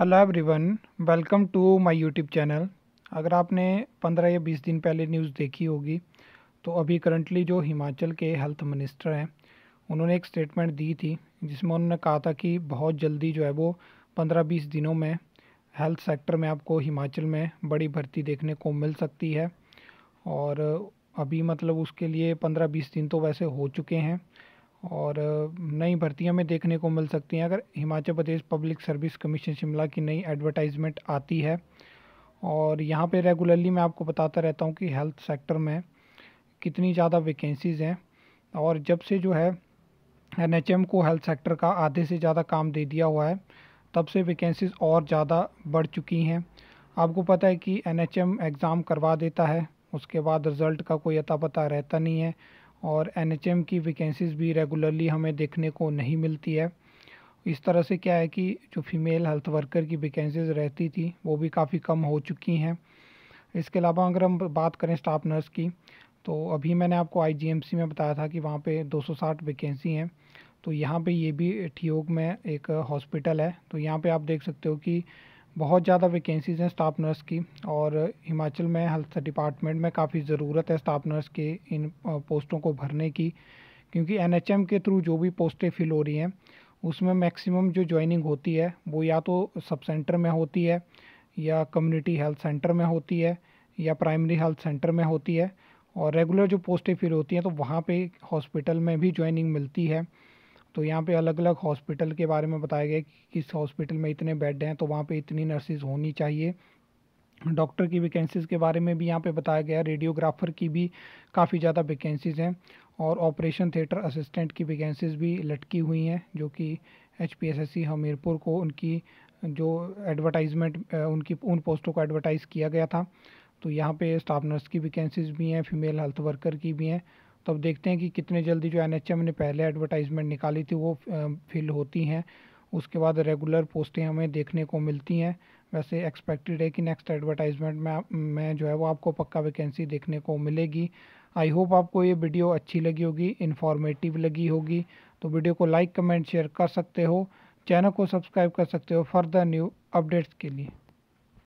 hello everyone welcome to my YouTube channel अगर आपने 15 या 20 दिन पहले न्यूज़ देखी होगी तो अभी करंटली जो हिमाचल के हेल्थ मिनिस्टर हैं उन्होंने एक स्टेटमेंट दी थी जिसमें उन्होंने कहा था कि बहुत जल्दी जो है वो 15-20 दिनों में हेल्थ सेक्टर में आपको हिमाचल में बड़ी भर्ती देखने को मिल सकती है और अभी मतलब उसके लिए पंद्रह बीस दिन तो वैसे हो चुके हैं और नई भर्तियां में देखने को मिल सकती हैं अगर Himachal Pradesh public service commission Shimla की नई एडवर्टाइजमेंट आती है और यहाँ पे रेगुलरली मैं आपको बताता रहता हूँ कि हेल्थ सेक्टर में कितनी ज़्यादा वैकेंसीज़ हैं और जब से जो है एन को हेल्थ सेक्टर का आधे से ज़्यादा काम दे दिया हुआ है तब से वैकेंसीज़ और ज़्यादा बढ़ चुकी हैं आपको पता है कि एन एग्ज़ाम करवा देता है उसके बाद रिज़ल्ट का कोई अता पता रहता नहीं है और एन की वैकेंसीज़ भी रेगुलरली हमें देखने को नहीं मिलती है इस तरह से क्या है कि जो फीमेल हेल्थ वर्कर की वैकेंसीज रहती थी वो भी काफ़ी कम हो चुकी हैं इसके अलावा अगर हम बात करें स्टाफ नर्स की तो अभी मैंने आपको आईजीएमसी में बताया था कि वहाँ पे 260 वैकेंसी हैं तो यहाँ पे ये भी ठियोग में एक हॉस्पिटल है तो यहाँ पे आप देख सकते हो कि बहुत ज़्यादा वैकेंसीज़ हैं स्टाफ नर्स की और हिमाचल में हेल्थ डिपार्टमेंट में काफ़ी ज़रूरत है स्टाफ नर्स के इन पोस्टों को भरने की क्योंकि एन के थ्रू जो भी पोस्टें फिल हो रही हैं उसमें मैक्सिमम जो ज्वाइनिंग होती है वो या तो सब सेंटर में होती है या कम्युनिटी हेल्थ सेंटर में होती है या प्राइमरी हेल्थ सेंटर में होती है और रेगुलर जो पोस्टें फिल होती हैं तो वहाँ पे हॉस्पिटल में भी ज्वाइनिंग मिलती है तो यहाँ पे अलग अलग हॉस्पिटल के बारे में बताया गया कि किस हॉस्पिटल में इतने बेड हैं तो वहाँ पे इतनी नर्सेज होनी चाहिए डॉक्टर की वैकेंसीज़ के बारे में भी यहाँ पे बताया गया रेडियोग्राफर की भी काफ़ी ज़्यादा वैकेंसीज़ हैं और ऑपरेशन थिएटर असिस्टेंट की वैकेंसीज़ भी लटकी हुई हैं जो कि एच पी हमीरपुर को उनकी जो एडवर्टाइजमेंट उनकी उन पोस्टों को एडवर्टाइज़ किया गया था तो यहाँ पे स्टाफ नर्स की वैकेंसीज़ भी हैं फीमेल हेल्थ वर्कर की भी हैं तो अब देखते हैं कि कितने जल्दी जो एन ने पहले एडवर्टाइजमेंट निकाली थी वो फिल होती हैं उसके बाद रेगुलर पोस्टें हमें देखने को मिलती हैं वैसे एक्सपेक्टेड है कि नेक्स्ट एडवर्टाइजमेंट में मैं जो है वो आपको पक्का वैकेंसी देखने को मिलेगी आई होप आपको ये वीडियो अच्छी लगी होगी इन्फॉर्मेटिव लगी होगी तो वीडियो को लाइक कमेंट शेयर कर सकते हो चैनल को सब्सक्राइब कर सकते हो फर्दर न्यू अपडेट्स के लिए